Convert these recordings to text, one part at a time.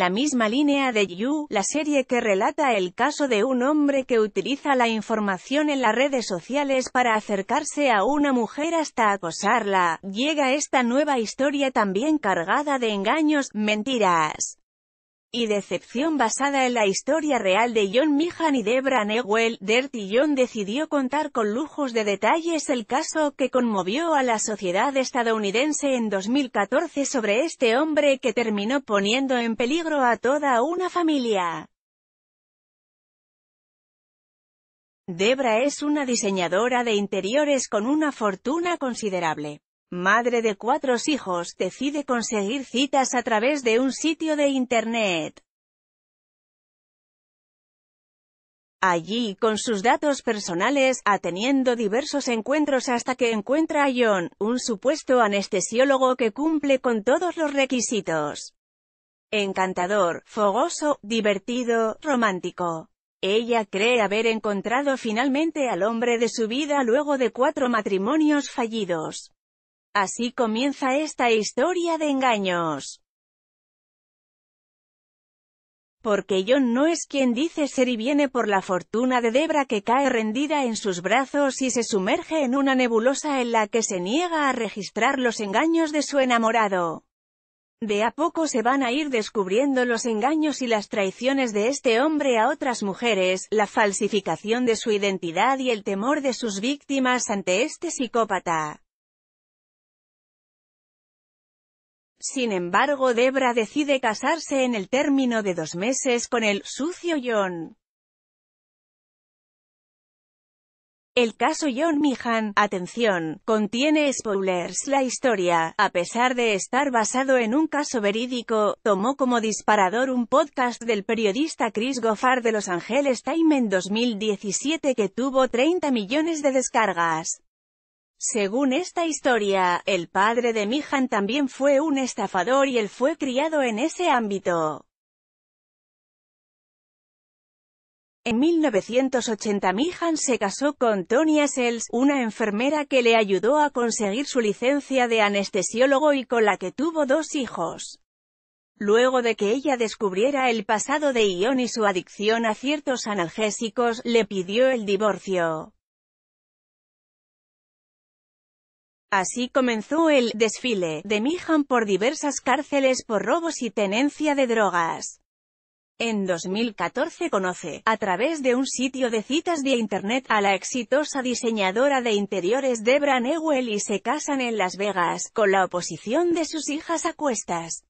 la misma línea de You, la serie que relata el caso de un hombre que utiliza la información en las redes sociales para acercarse a una mujer hasta acosarla, llega esta nueva historia también cargada de engaños, mentiras, y decepción basada en la historia real de John Meehan y Debra Newell, Dirty John decidió contar con lujos de detalles el caso que conmovió a la sociedad estadounidense en 2014 sobre este hombre que terminó poniendo en peligro a toda una familia. Debra es una diseñadora de interiores con una fortuna considerable madre de cuatro hijos, decide conseguir citas a través de un sitio de Internet. Allí, con sus datos personales, ateniendo diversos encuentros hasta que encuentra a John, un supuesto anestesiólogo que cumple con todos los requisitos. Encantador, fogoso, divertido, romántico. Ella cree haber encontrado finalmente al hombre de su vida luego de cuatro matrimonios fallidos. Así comienza esta historia de engaños. Porque John no es quien dice ser y viene por la fortuna de Debra que cae rendida en sus brazos y se sumerge en una nebulosa en la que se niega a registrar los engaños de su enamorado. De a poco se van a ir descubriendo los engaños y las traiciones de este hombre a otras mujeres, la falsificación de su identidad y el temor de sus víctimas ante este psicópata. Sin embargo Debra decide casarse en el término de dos meses con el «sucio John». El caso John Mihan, atención, contiene spoilers. La historia, a pesar de estar basado en un caso verídico, tomó como disparador un podcast del periodista Chris Goffard de Los Ángeles Time en 2017 que tuvo 30 millones de descargas. Según esta historia, el padre de Mihan también fue un estafador y él fue criado en ese ámbito. En 1980 Mihan se casó con Tonya Sells, una enfermera que le ayudó a conseguir su licencia de anestesiólogo y con la que tuvo dos hijos. Luego de que ella descubriera el pasado de Ion y su adicción a ciertos analgésicos, le pidió el divorcio. Así comenzó el «desfile» de Mijan por diversas cárceles por robos y tenencia de drogas. En 2014 conoce, a través de un sitio de citas de internet, a la exitosa diseñadora de interiores Debra Newell y se casan en Las Vegas, con la oposición de sus hijas a cuestas.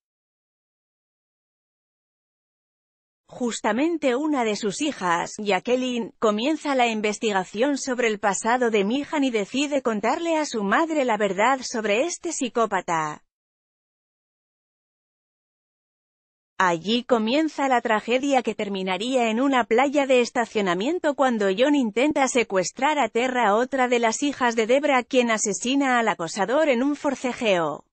Justamente una de sus hijas, Jacqueline, comienza la investigación sobre el pasado de Mihan y decide contarle a su madre la verdad sobre este psicópata. Allí comienza la tragedia que terminaría en una playa de estacionamiento cuando John intenta secuestrar a Terra, otra de las hijas de Debra, quien asesina al acosador en un forcejeo.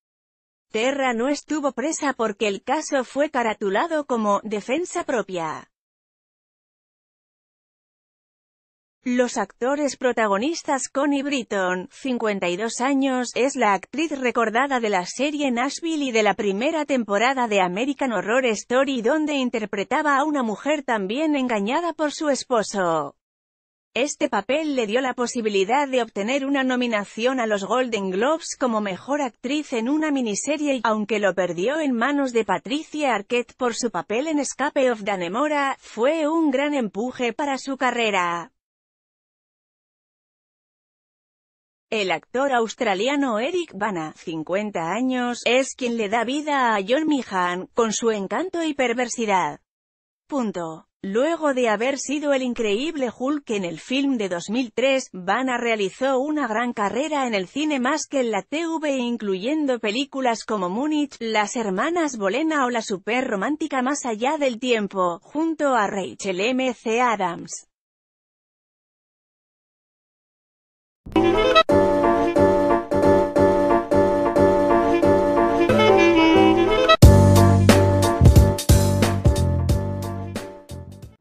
Terra no estuvo presa porque el caso fue caratulado como «defensa propia». Los actores protagonistas Connie Britton, 52 años, es la actriz recordada de la serie Nashville y de la primera temporada de American Horror Story donde interpretaba a una mujer también engañada por su esposo. Este papel le dio la posibilidad de obtener una nominación a los Golden Globes como mejor actriz en una miniserie, y, aunque lo perdió en manos de Patricia Arquette por su papel en Escape of Danemora, fue un gran empuje para su carrera. El actor australiano Eric Bana, 50 años, es quien le da vida a John Meehan, con su encanto y perversidad. Punto. Luego de haber sido el increíble Hulk en el film de 2003, Vanna realizó una gran carrera en el cine más que en la TV incluyendo películas como Múnich, Las hermanas Bolena o la super romántica Más allá del tiempo, junto a Rachel M. C. Adams.